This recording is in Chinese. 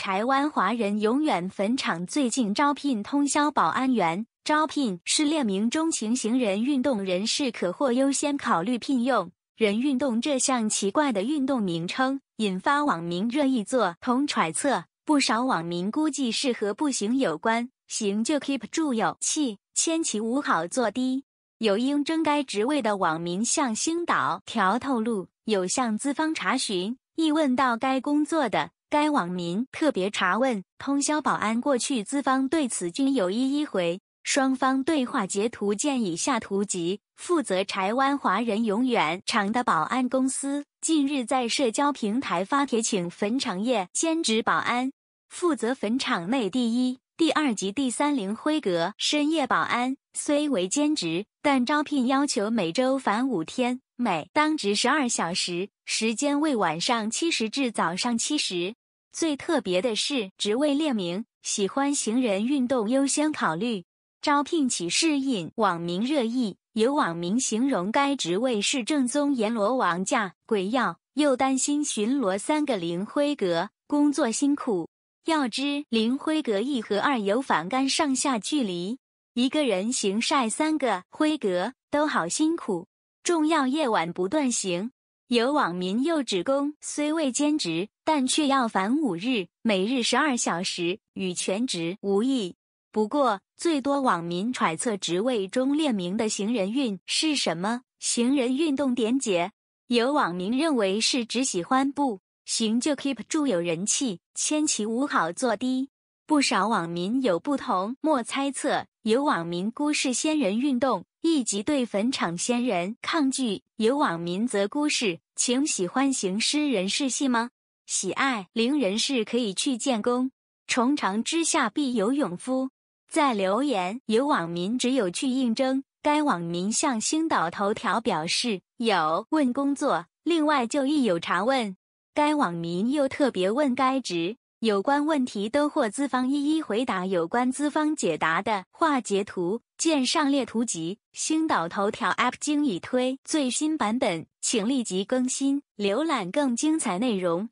台湾华人永远坟场最近招聘通宵保安员，招聘是列明中情行人运动人士可获优先考虑聘用。人运动这项奇怪的运动名称引发网民热议，做同揣测，不少网民估计是和步行有关，行就 keep 住有气，千奇无好坐低。有应征该职位的网民向星岛条透露，有向资方查询，一问到该工作的。该网民特别查问通宵保安过去资方对此均有一一回，双方对话截图见以下图集。负责柴湾华人永远厂的保安公司近日在社交平台发帖请坟场业兼职保安，负责坟场内第一、第二及第三零灰格深夜保安，虽为兼职，但招聘要求每周返五天，每当值十二小时，时间为晚上七时至早上七时。最特别的是职位列名，喜欢行人运动优先考虑。招聘启事引网民热议，有网民形容该职位是正宗阎罗王驾鬼要，又担心巡逻三个零辉格，工作辛苦。要知零辉格一和二有反干上下距离，一个人行晒三个辉格都好辛苦。重要夜晚不断行，有网民又指工虽未兼职。但却要反五日，每日十二小时，与全职无异。不过，最多网民揣测职位中列名的行人运是什么？行人运动点解？有网民认为是只喜欢不行就 keep 住有人气，千奇无好坐低。不少网民有不同莫猜测，有网民估是仙人运动，亦即对坟场仙人抗拒；有网民则估是请喜欢行尸人士戏吗？喜爱零人士可以去建功，重长之下必有勇夫。在留言有网民只有去应征，该网民向星岛头条表示有问工作，另外就亦有查问，该网民又特别问该职有关问题，都获资方一一回答。有关资方解答的话，截图见上列图集。星岛头条 App 经已推最新版本，请立即更新，浏览更精彩内容。